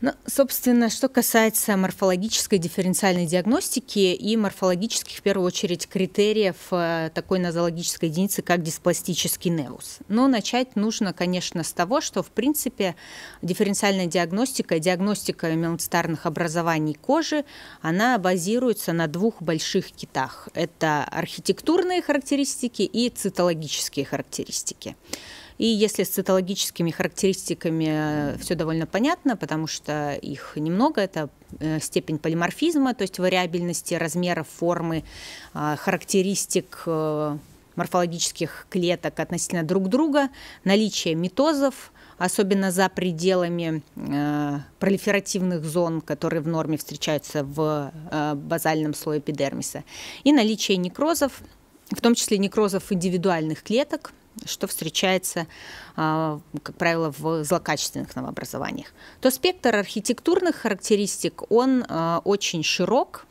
Ну, собственно, что касается морфологической дифференциальной диагностики и морфологических, в первую очередь, критериев э, такой нозологической единицы, как диспластический неус. Но начать нужно, конечно, с того, что, в принципе, дифференциальная диагностика, диагностика меланцитарных образований кожи, она базируется на двух больших китах. Это архитектурные характеристики и цитологические характеристики. И если с цитологическими характеристиками э, все довольно понятно, потому что их немного, это э, степень полиморфизма, то есть вариабельности размеров, формы, а, характеристик э, морфологических клеток относительно друг друга, наличие митозов, особенно за пределами э, пролиферативных зон, которые в норме встречаются в э, базальном слое эпидермиса, и наличие некрозов, в том числе некрозов индивидуальных клеток, что встречается, а, как правило, в злокачественных новообразованиях, то спектр архитектурных характеристик, он а, очень широк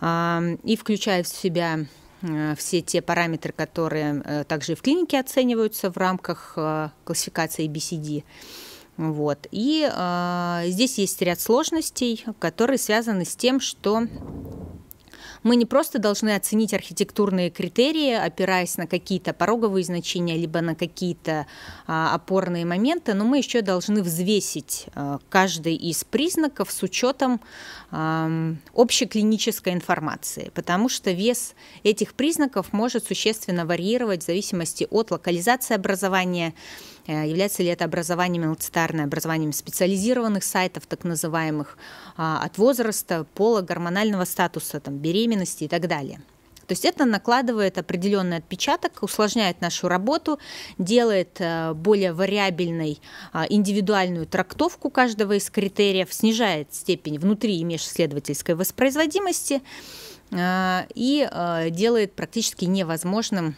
а, и включает в себя все те параметры, которые э, также и в клинике оцениваются в рамках классификации BCD. Вот. И здесь есть ряд сложностей, которые связаны с тем, что мы не просто должны оценить архитектурные критерии, опираясь на какие-то пороговые значения, либо на какие-то а, опорные моменты, но мы еще должны взвесить а, каждый из признаков с учетом а, общей клинической информации, потому что вес этих признаков может существенно варьировать в зависимости от локализации образования, Э, является ли это образованием мелоцитарное, образованием специализированных сайтов, так называемых, а, от возраста, пола, гормонального статуса, там, беременности и так далее. То есть это накладывает определенный отпечаток, усложняет нашу работу, делает э, более вариабельной а, индивидуальную трактовку каждого из критериев, снижает степень внутри и межследовательской воспроизводимости э, и делает практически невозможным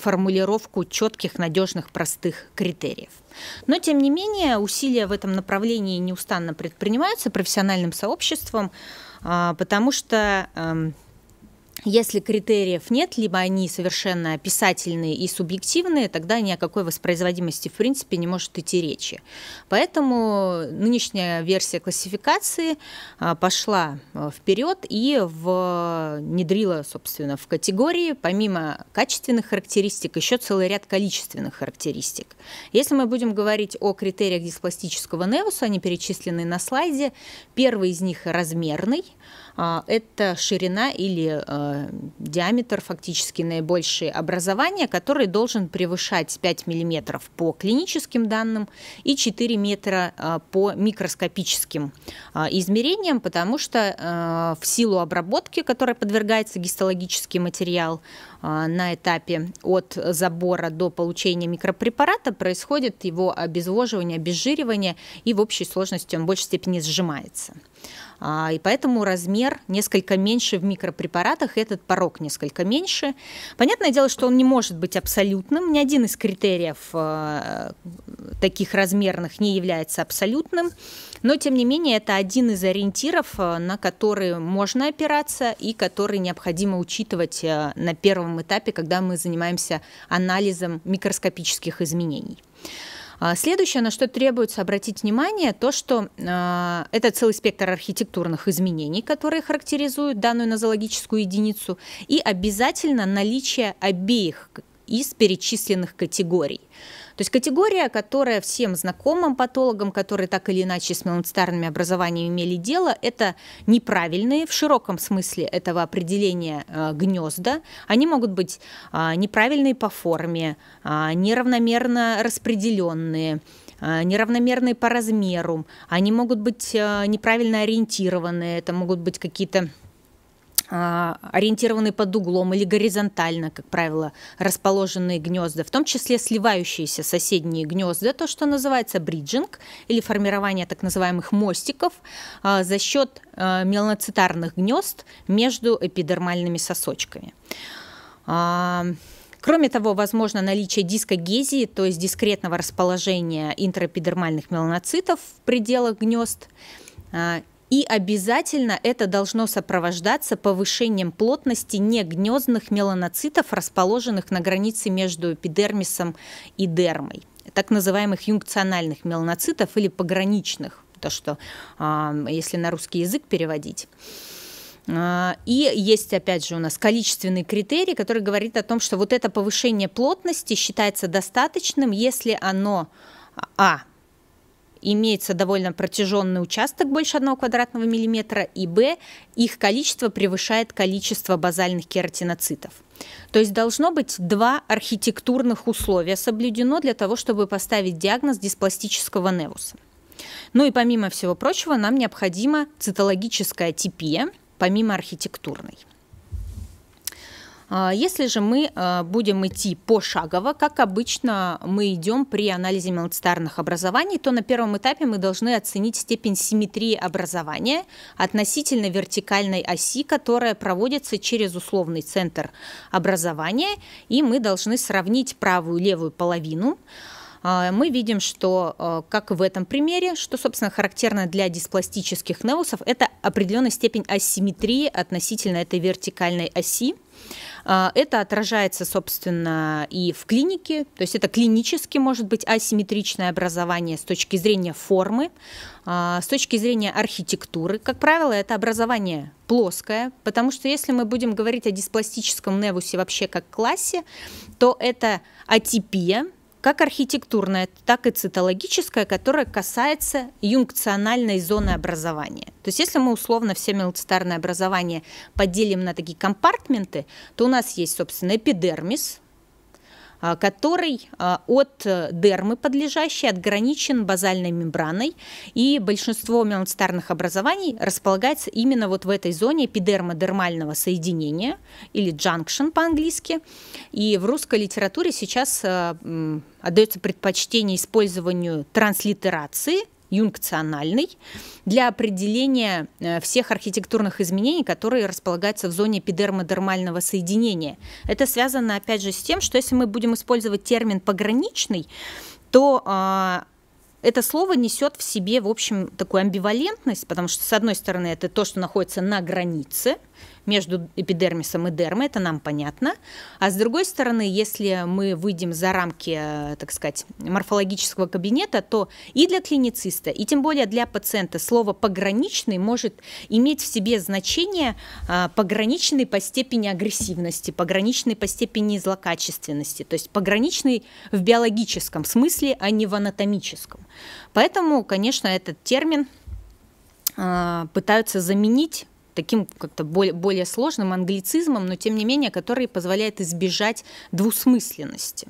формулировку четких, надежных, простых критериев. Но, тем не менее, усилия в этом направлении неустанно предпринимаются профессиональным сообществом, а, потому что эм, если критериев нет, либо они совершенно описательные и субъективные, тогда ни о какой воспроизводимости в принципе не может идти речи. Поэтому нынешняя версия классификации а, пошла а, вперед и внедрила, собственно, в категории помимо качественных характеристик еще целый ряд количественных характеристик. Если мы будем говорить о критериях диспластического невуса, они перечислены на слайде, первый из них размерный, а, это ширина или э, диаметр фактически наибольшее образование, который должен превышать 5 мм по клиническим данным и 4 метра э, по микроскопическим э, измерениям, потому что в силу обработки, которой подвергается гистологический материал, а, на этапе от забора до получения микропрепарата происходит его обезвоживание, обезжиривание, и в общей сложности он в большей степени сжимается. А, и поэтому размер несколько меньше в микропрепаратах, и этот порог несколько меньше. Понятное дело, что он не может быть абсолютным. Ни один из критериев а, таких размерных не является абсолютным. Но, тем не менее, это один из ориентиров, э, на который можно опираться и который необходимо учитывать э, на первом этапе, когда мы занимаемся анализом микроскопических изменений. А следующее, на что требуется обратить внимание, то, что э, это целый спектр архитектурных изменений, которые характеризуют данную нозологическую единицу, и обязательно наличие обеих из перечисленных категорий. То есть категория, которая всем знакомым патологам, которые так или иначе с меланцитарными образованиями имели дело, это неправильные в широком смысле этого определения э, гнезда. Они могут быть а, неправильные по форме, а, неравномерно распределенные, а, неравномерные по размеру. Они могут быть э, неправильно ориентированные. это могут быть какие-то а, ориентированные под углом или горизонтально, как правило, расположенные гнезда, в том числе сливающиеся соседние гнезда, то, что называется бриджинг или формирование так называемых мостиков а, за счет а, меланоцитарных гнезд между эпидермальными сосочками. Кроме того, возможно наличие дискогезии, то есть дискретного расположения интраэпидермальных меланоцитов в пределах гнезд, и обязательно это должно сопровождаться повышением плотности негнездных меланоцитов, расположенных на границе между эпидермисом и дермой, так называемых юнкциональных меланоцитов или пограничных, то что, а, если на русский язык переводить. А, и есть, опять же, у нас количественный критерий, который говорит о том, что вот это повышение плотности считается достаточным, если оно, а, имеется довольно протяженный участок больше 1 квадратного миллиметра, и б, их количество превышает количество базальных кератиноцитов. То есть должно быть два архитектурных условия соблюдено для того, чтобы поставить диагноз диспластического невуса. Ну и помимо всего прочего, нам необходима цитологическая типия, помимо архитектурной. А, если же мы а, будем идти пошагово, как обычно мы идем при анализе мелцитарных образований, то на первом этапе мы должны оценить степень симметрии образования относительно вертикальной оси, которая проводится через условный центр образования, и мы должны сравнить правую и левую половину. А, мы видим, что, а, как в этом примере, что, собственно, характерно для диспластических неусов, это определенная степень асимметрии относительно этой вертикальной оси. А, это отражается, собственно, и в клинике, то есть это клинически может быть асимметричное образование с точки зрения формы, с точки зрения архитектуры. Как правило, это образование плоское, потому что если мы будем говорить о диспластическом невусе вообще как классе, то это атипия, как архитектурная, так и цитологическая, которая касается юнкциональной зоны образования. То есть если мы условно все милоцитарное образование поделим на такие компартменты, то у нас есть, собственно, эпидермис, а, который а, от э, дермы подлежащей отграничен базальной мембраной, и большинство меланцитарных образований располагается именно вот в этой зоне эпидермодермального соединения, или junction по-английски, и в русской литературе сейчас а, отдается предпочтение использованию транслитерации – юнкциональный для определения э, всех архитектурных изменений, которые располагаются в зоне эпидермодермального соединения. Это связано, опять же, с тем, что если мы будем использовать термин «пограничный», то а, это слово несет в себе, в общем, такую амбивалентность, потому что, с одной стороны, это то, что находится на границе, между эпидермисом и дермой, это нам понятно. А с другой стороны, если мы выйдем за рамки, э, так сказать, морфологического кабинета, то и для клинициста, и тем более для пациента слово «пограничный» может иметь в себе значение э, пограничный по степени агрессивности, пограничный по степени злокачественности, то есть пограничный в биологическом смысле, а не в анатомическом. Поэтому, конечно, этот термин э, пытаются заменить таким как-то более, более сложным англицизмом, но тем не менее, который позволяет избежать двусмысленности.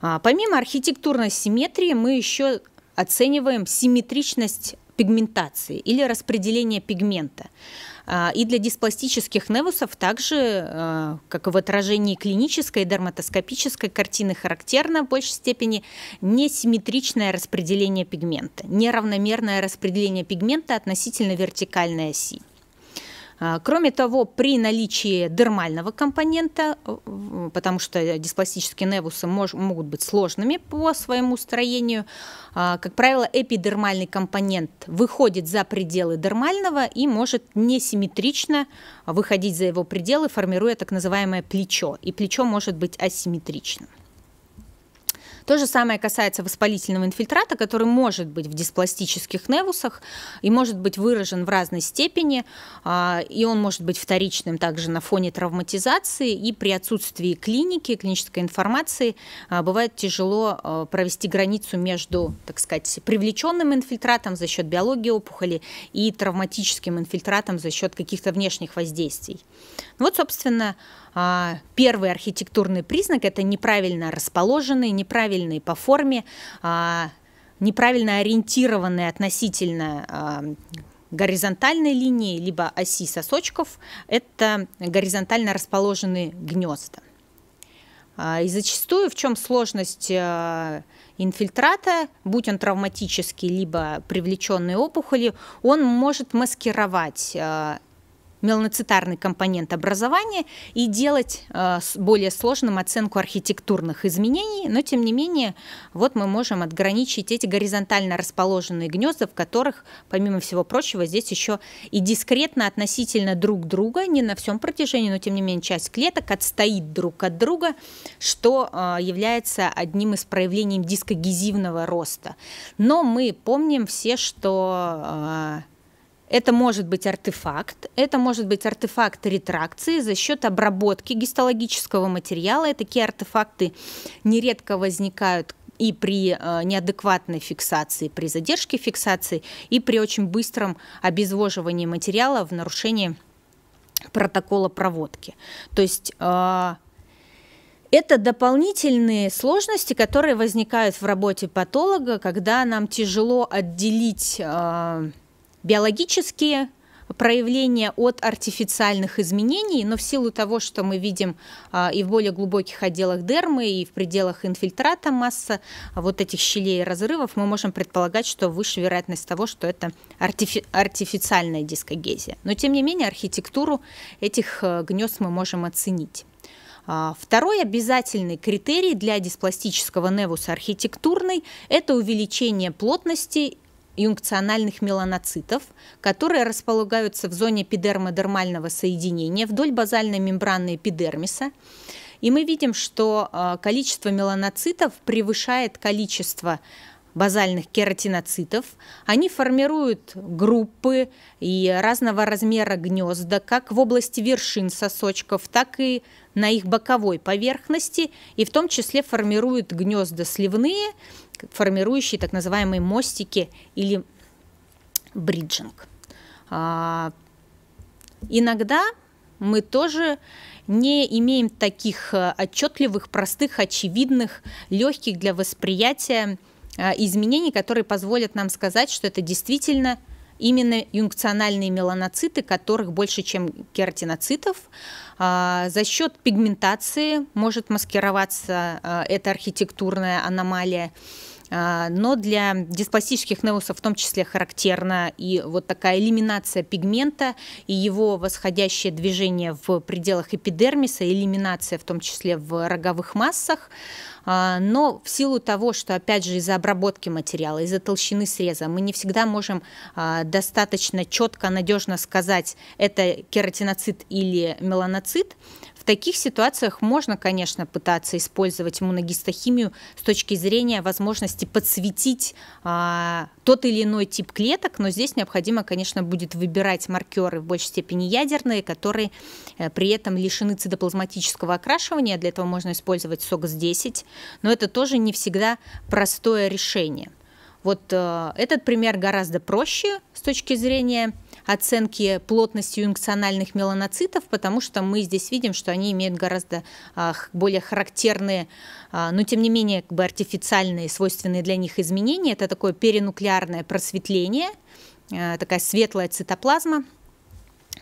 А, помимо архитектурной симметрии, мы еще оцениваем симметричность пигментации или распределение пигмента. А, и для диспластических невусов также, а, как и в отражении клинической и дерматоскопической картины, характерно в большей степени несимметричное распределение пигмента, неравномерное распределение пигмента относительно вертикальной оси. А, кроме того, при наличии дермального компонента, э, потому что диспластические невусы мож, могут быть сложными по своему строению, а, как правило, эпидермальный компонент выходит за пределы дермального и может несимметрично выходить за его пределы, формируя так называемое плечо. И плечо может быть асимметричным. То же самое касается воспалительного инфильтрата, который может быть в диспластических невусах и может быть выражен в разной степени, а, и он может быть вторичным также на фоне травматизации, и при отсутствии клиники, клинической информации а, бывает тяжело а, провести границу между, так сказать, привлеченным инфильтратом за счет биологии опухоли и травматическим инфильтратом за счет каких-то внешних воздействий. Ну вот, собственно, а, первый архитектурный признак – это неправильно расположенные, неправильные по форме, а, неправильно ориентированные относительно а, горизонтальной линии, либо оси сосочков – это горизонтально расположенные гнезда. И зачастую в чем сложность инфильтрата, будь он травматический, либо привлеченный опухолью, он может маскировать мелноцитарный компонент образования и делать э, более сложным оценку архитектурных изменений, но тем не менее вот мы можем отграничить эти горизонтально расположенные гнезда, в которых, помимо всего прочего, здесь еще и дискретно относительно друг друга, не на всем протяжении, но тем не менее часть клеток отстоит друг от друга, что э, является одним из проявлений дискогезивного роста. Но мы помним все, что э, это может быть артефакт, это может быть артефакт ретракции за счет обработки гистологического материала. И такие артефакты нередко возникают и при э, неадекватной фиксации, при задержке фиксации, и при очень быстром обезвоживании материала в нарушении протокола проводки. То есть э, это дополнительные сложности, которые возникают в работе патолога, когда нам тяжело отделить э, биологические проявления от артифициальных изменений, но в силу того, что мы видим а, и в более глубоких отделах дермы, и в пределах инфильтрата масса а, вот этих щелей и разрывов, мы можем предполагать, что выше вероятность того, что это артифи артифициальная дискогезия. Но тем не менее архитектуру этих э, гнезд мы можем оценить. А, второй обязательный критерий для диспластического невуса архитектурной – это увеличение плотности юнкциональных меланоцитов, которые располагаются в зоне эпидермодермального соединения вдоль базальной мембраны эпидермиса. И мы видим, что э, количество меланоцитов превышает количество базальных кератиноцитов. Они формируют группы и разного размера гнезда, как в области вершин сосочков, так и на их боковой поверхности, и в том числе формируют гнезда сливные, формирующие так называемые мостики или бриджинг. А, иногда мы тоже не имеем таких э, отчетливых, простых, очевидных, легких для восприятия Э, изменений, которые позволят нам сказать, что это действительно именно юнкциональные меланоциты, которых больше, чем кератиноцитов. А, за счет пигментации может маскироваться э, эта архитектурная аномалия. А, но для диспластических неусов в том числе характерна и вот такая элиминация пигмента и его восходящее движение в пределах эпидермиса, элиминация в том числе в роговых массах. А, но в силу того, что, опять же, из-за обработки материала, из-за толщины среза, мы не всегда можем а, достаточно четко, надежно сказать, это кератиноцит или меланоцит, таких ситуациях можно, конечно, пытаться использовать иммуногистохимию с точки зрения возможности подсветить а, тот или иной тип клеток, но здесь необходимо, конечно, будет выбирать маркеры в большей степени ядерные, которые а, при этом лишены цитоплазматического окрашивания, для этого можно использовать СОГС-10, но это тоже не всегда простое решение. Вот э, этот пример гораздо проще с точки зрения оценки плотности юнкциональных меланоцитов, потому что мы здесь видим, что они имеют гораздо а, более характерные, а, но тем не менее как бы артифициальные, свойственные для них изменения. Это такое перинуклеарное просветление, а, такая светлая цитоплазма,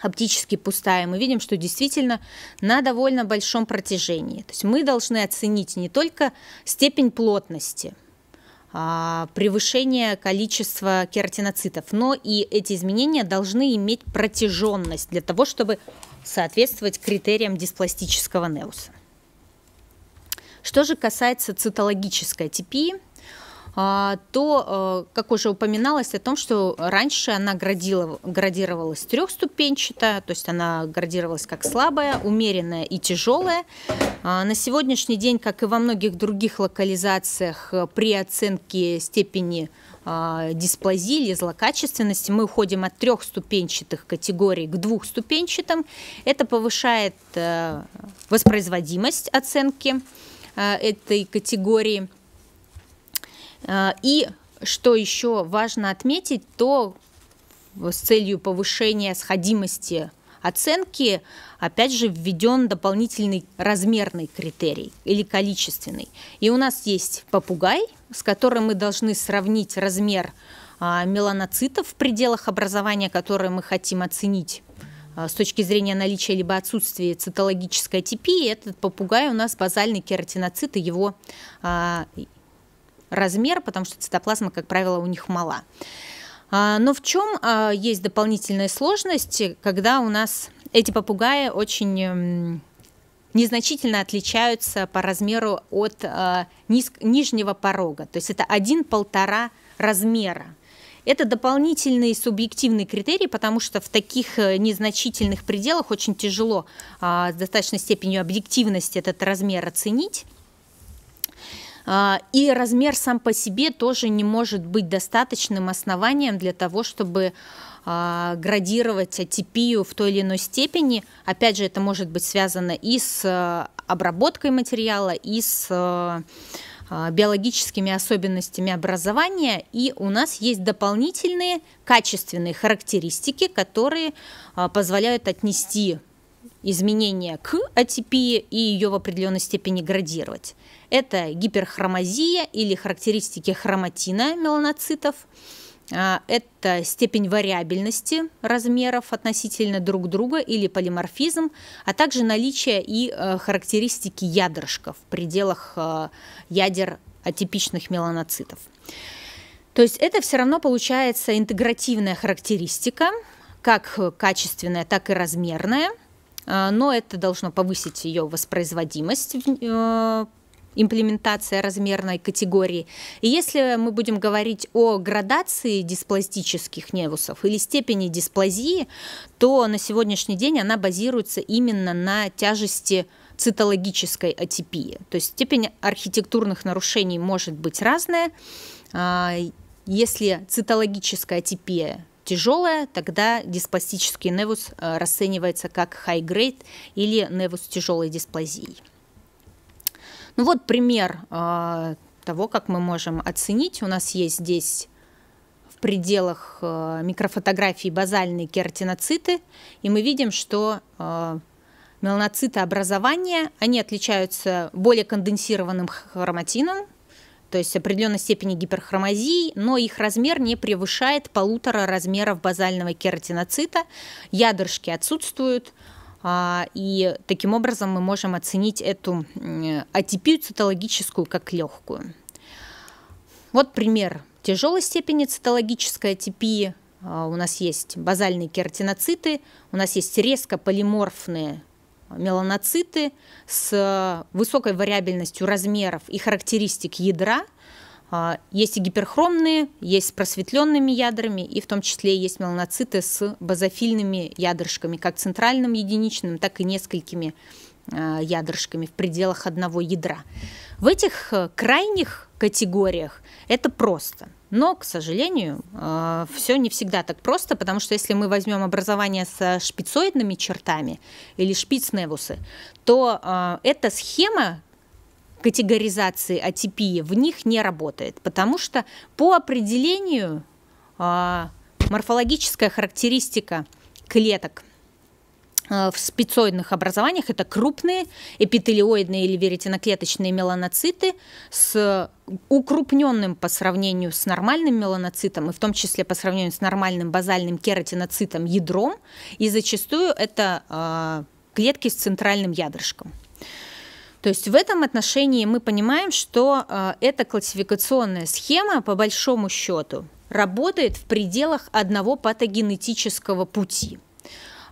оптически пустая, мы видим, что действительно на довольно большом протяжении. То есть мы должны оценить не только степень плотности – а, превышение количества кератиноцитов. Но и эти изменения должны иметь протяженность для того, чтобы соответствовать критериям диспластического неуса. Что же касается цитологической атипии, а, то, э, как уже упоминалось, о том, что раньше она градировалась трехступенчато, то есть она градировалась как слабая, умеренная и тяжелая. А, на сегодняшний день, как и во многих других локализациях, э, при оценке степени а, дисплазии или злокачественности, мы уходим от трехступенчатых категорий к двухступенчатым. Это повышает э, воспроизводимость оценки этой категории. А, и что еще важно отметить, то с целью повышения сходимости оценки, опять же, введен дополнительный размерный критерий или количественный. И у нас есть попугай, с которым мы должны сравнить размер а, меланоцитов в пределах образования, которые мы хотим оценить а, с точки зрения наличия либо отсутствия цитологической атипии, этот попугай у нас базальный кератиноцит и его, размер, потому что цитоплазма, как правило, у них мала. А, но в чем а, есть дополнительные сложности, когда у нас эти попугаи очень эм, незначительно отличаются по размеру от а, нижнего порога. То есть это один-полтора размера. Это дополнительный субъективный критерий, потому что в таких э, незначительных пределах очень тяжело с достаточной степенью объективности этот размер оценить. А, и размер сам по себе тоже не может быть достаточным основанием для того, чтобы а, градировать атипию в той или иной степени. Опять же, это может быть связано и с а, обработкой материала, и с биологическими особенностями образования, и у нас есть дополнительные качественные характеристики, которые позволяют отнести изменения к атипии и ее в определенной степени градировать. Это гиперхромазия или характеристики хроматина меланоцитов, а, это степень вариабельности размеров относительно друг друга или полиморфизм, а также наличие и э, характеристики ядрышков в пределах э, ядер атипичных меланоцитов. То есть это все равно получается интегративная характеристика, как качественная, так и размерная – а, но это должно повысить ее воспроизводимость э, имплементация размерной категории. И если мы будем говорить о градации диспластических невусов или степени дисплазии, то на сегодняшний день она базируется именно на тяжести цитологической атипии. То есть степень архитектурных нарушений может быть разная. А, если цитологическая атипия тяжелая, тогда диспластический невус э, расценивается как high-grade или невус тяжелой дисплазии. Ну вот пример э, того, как мы можем оценить. У нас есть здесь в пределах э, микрофотографии базальные кератиноциты, и мы видим, что меланоциты образования, они отличаются более конденсированным хроматином, то есть определенной степени гиперхромазии, но их размер не превышает полутора размеров базального кератиноцита, ядрышки отсутствуют, а, и таким образом мы можем оценить эту атипию цитологическую как легкую. Вот пример тяжелой степени цитологической атипии. А, у нас есть базальные кератиноциты, у нас есть резко полиморфные меланоциты с э, высокой вариабельностью размеров и характеристик ядра. А, есть и гиперхромные, есть с просветленными ядрами, и в том числе есть меланоциты с базофильными ядрышками, как центральным единичным, так и несколькими э, ядрышками в пределах одного ядра. В этих э, крайних категориях это просто. Но, к сожалению, э, все не всегда так просто, потому что если мы возьмем образование со шпицоидными чертами или шпицневусы, то э, эта схема категоризации атипии в них не работает, потому что по определению э, морфологическая характеристика клеток – Э, в спецоидных образованиях это крупные эпителиоидные или веретиноклеточные меланоциты с укрупненным по сравнению с нормальным меланоцитом, и в том числе по сравнению с нормальным базальным кератиноцитом ядром, и зачастую это э, клетки с центральным ядрышком. То есть в этом отношении мы понимаем, что э, эта классификационная схема, по большому счету, работает в пределах одного патогенетического пути –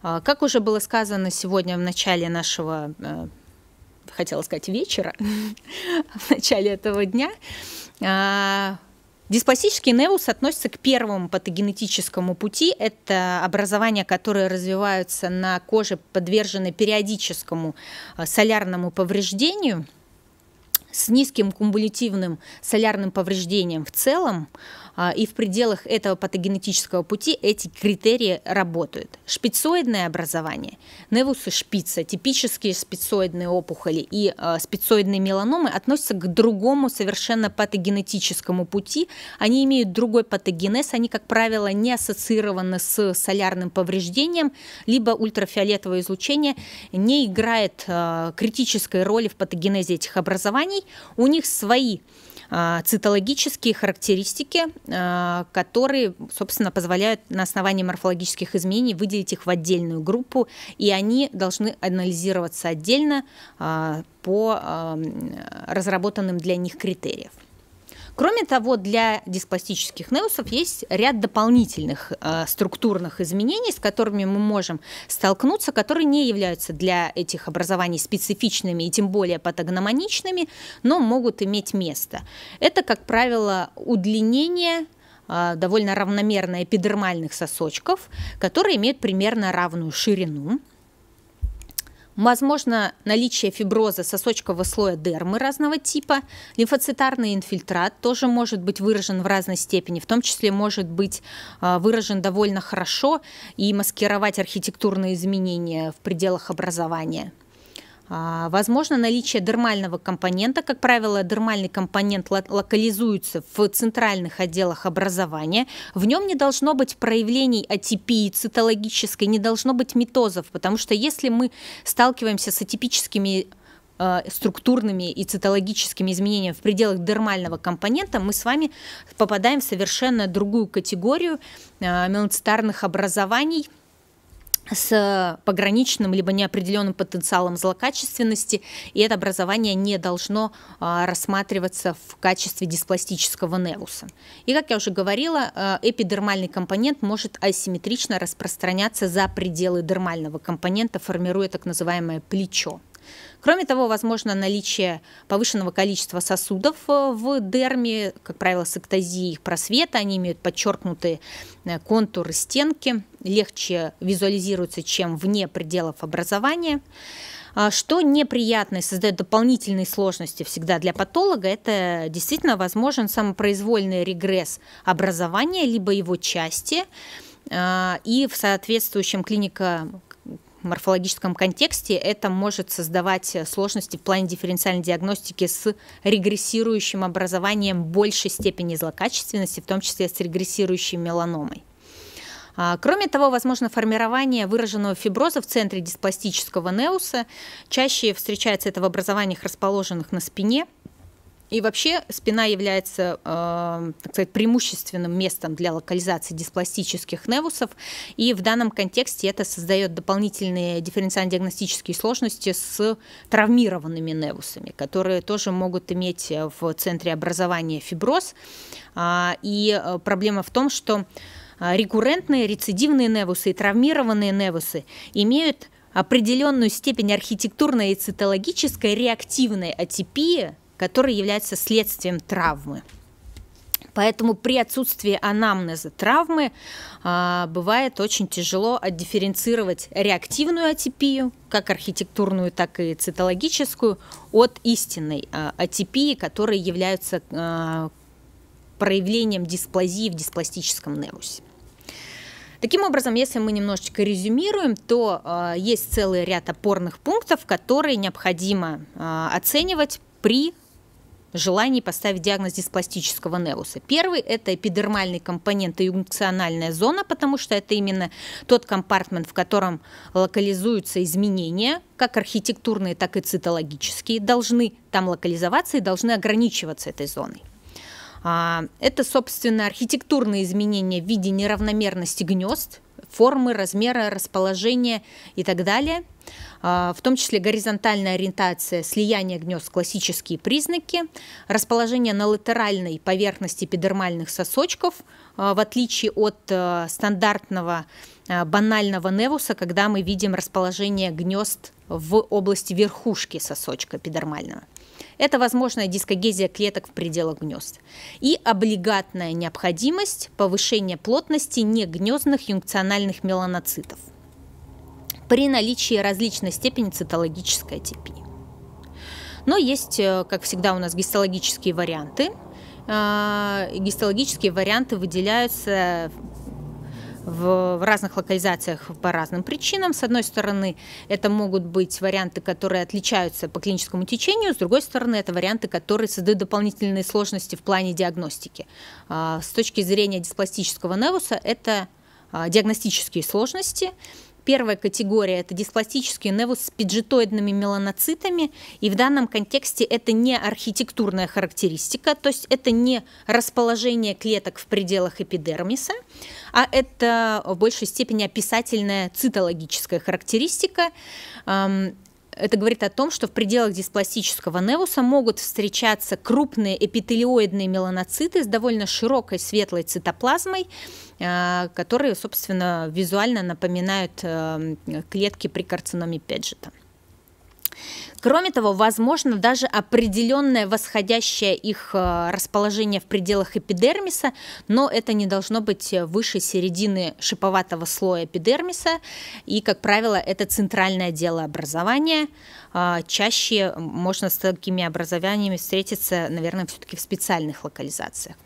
а, как уже было сказано сегодня в начале нашего, э, хотела сказать, вечера, в начале этого дня, а, Диспасический невус относится к первому патогенетическому пути. Это образования, которые развиваются на коже, подвержены периодическому э, солярному повреждению с низким кумулятивным солярным повреждением в целом, а, и в пределах этого патогенетического пути эти критерии работают. Шпицоидное образование, невусы шпица, типические спицоидные опухоли и спицоидные а, меланомы относятся к другому совершенно патогенетическому пути. Они имеют другой патогенез, они, как правило, не ассоциированы с солярным повреждением, либо ультрафиолетовое излучение не играет а, критической роли в патогенезе этих образований. У них свои а, цитологические характеристики, а, которые, собственно, позволяют на основании морфологических изменений выделить их в отдельную группу, и они должны анализироваться отдельно а, по разработанным для них критериям. Кроме того, для диспластических неусов есть ряд дополнительных э, структурных изменений, с которыми мы можем столкнуться, которые не являются для этих образований специфичными и тем более патогномоничными, но могут иметь место. Это, как правило, удлинение э, довольно равномерно эпидермальных сосочков, которые имеют примерно равную ширину. Возможно, наличие фиброза сосочкового слоя дермы разного типа. Лимфоцитарный инфильтрат тоже может быть выражен в разной степени, в том числе может быть а, выражен довольно хорошо и маскировать архитектурные изменения в пределах образования. А, возможно наличие дермального компонента. Как правило, дермальный компонент локализуется в центральных отделах образования. В нем не должно быть проявлений атипии цитологической, не должно быть митозов, потому что если мы сталкиваемся с атипическими э, структурными и цитологическими изменениями в пределах дермального компонента, мы с вами попадаем в совершенно другую категорию э, меланцитарных образований – с пограничным либо неопределенным потенциалом злокачественности, и это образование не должно а, рассматриваться в качестве диспластического невуса. И, как я уже говорила, э, эпидермальный компонент может асимметрично распространяться за пределы дермального компонента, формируя так называемое плечо. Кроме того, возможно наличие повышенного количества сосудов э, в дерме, как правило, с эктазией их просвета, они имеют подчеркнутые э, контуры стенки, легче визуализируются, чем вне пределов образования. А, что неприятно и создает дополнительные сложности всегда для патолога, это действительно возможен самопроизвольный регресс образования, либо его части, а, и в соответствующем клиника морфологическом контексте это может создавать сложности в плане дифференциальной диагностики с регрессирующим образованием большей степени злокачественности, в том числе с регрессирующей меланомой. А, кроме того, возможно формирование выраженного фиброза в центре диспластического неуса. Чаще встречается это в образованиях, расположенных на спине. И вообще спина является, э, так сказать, преимущественным местом для локализации диспластических невусов, и в данном контексте это создает дополнительные дифференциально-диагностические сложности с травмированными невусами, которые тоже могут иметь э, в центре образования фиброз. А, э, и проблема в том, что э, рекуррентные, рецидивные невусы и травмированные невусы имеют определенную степень архитектурной и цитологической реактивной атипии который является следствием травмы. Поэтому при отсутствии анамнеза травмы а, бывает очень тяжело отдифференцировать реактивную атипию, как архитектурную, так и цитологическую, от истинной а, атипии, которые являются а, проявлением дисплазии в диспластическом невусе. Таким образом, если мы немножечко резюмируем, то э, есть целый ряд опорных пунктов, которые необходимо э, оценивать при желании поставить диагноз диспластического неруса. Первый – это эпидермальный компонент и юнкциональная зона, потому что это именно тот компартмент, в котором локализуются изменения, как архитектурные, так и цитологические, должны там локализоваться и должны ограничиваться этой зоной. А, это, собственно, архитектурные изменения в виде неравномерности гнезд, формы, размера, расположения и так далее – а, в том числе горизонтальная ориентация, слияние гнезд, классические признаки, расположение на латеральной поверхности эпидермальных сосочков, а, в отличие от э, стандартного э, банального невуса, когда мы видим расположение гнезд в области верхушки сосочка эпидермального. Это возможная дискогезия клеток в пределах гнезд. И облигатная необходимость повышения плотности негнездных юнкциональных меланоцитов – при наличии различной степени цитологической атипии. Но есть, э, как всегда, у нас гистологические варианты. А, гистологические варианты выделяются в разных локализациях по разным причинам. С одной стороны, это могут быть варианты, которые отличаются по клиническому течению, с другой стороны, это варианты, которые создают дополнительные сложности в плане диагностики. А, с точки зрения диспластического невуса, это а, диагностические сложности, Первая категория – это диспластический невус с пиджетоидными меланоцитами, и в данном контексте это не архитектурная характеристика, то есть это не расположение клеток в пределах эпидермиса, а это в большей степени описательная цитологическая характеристика, это говорит о том, что в пределах диспластического невуса могут встречаться крупные эпителиоидные меланоциты с довольно широкой светлой цитоплазмой, э, которые, собственно, визуально напоминают э, клетки при карциноме Педжета. Кроме того, возможно даже определенное восходящее их э, расположение в пределах эпидермиса, но это не должно быть э, выше середины шиповатого слоя эпидермиса, и, как правило, это центральное дело образования. А, чаще можно с такими образованиями встретиться, наверное, все-таки в специальных локализациях.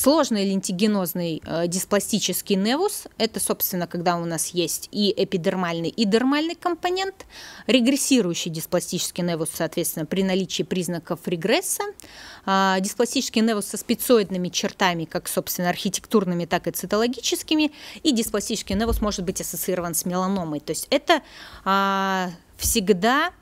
Сложный лентигенозный э, диспластический невус – это, собственно, когда у нас есть и эпидермальный, и дермальный компонент. Регрессирующий диспластический невус, соответственно, при наличии признаков регресса. Э, диспластический невус со спецоидными чертами, как, собственно, архитектурными, так и цитологическими. И диспластический невус может быть ассоциирован с меланомой. То есть это а, э, всегда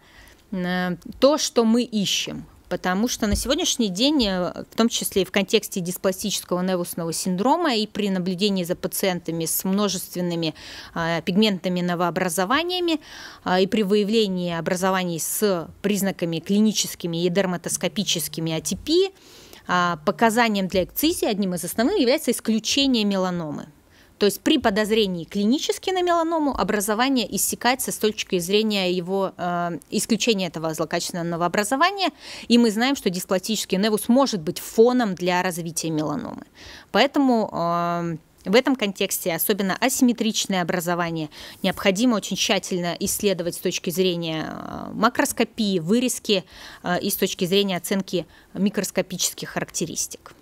то, что мы ищем потому что на сегодняшний день, э, в том числе и в контексте диспластического невусного синдрома и при наблюдении за пациентами с множественными а, пигментными новообразованиями а, и при выявлении образований с признаками клиническими и дерматоскопическими атипии, а, показанием для экцизии одним из основных является исключение меланомы. То есть при подозрении клинически на меланому образование иссякается с точки зрения его э, исключения этого злокачественного образования, и мы знаем, что дисплатический невус может быть фоном для развития меланомы. Поэтому э, в этом контексте, особенно асимметричное образование, необходимо очень тщательно исследовать с точки зрения э, макроскопии, вырезки э, и с точки зрения оценки микроскопических характеристик.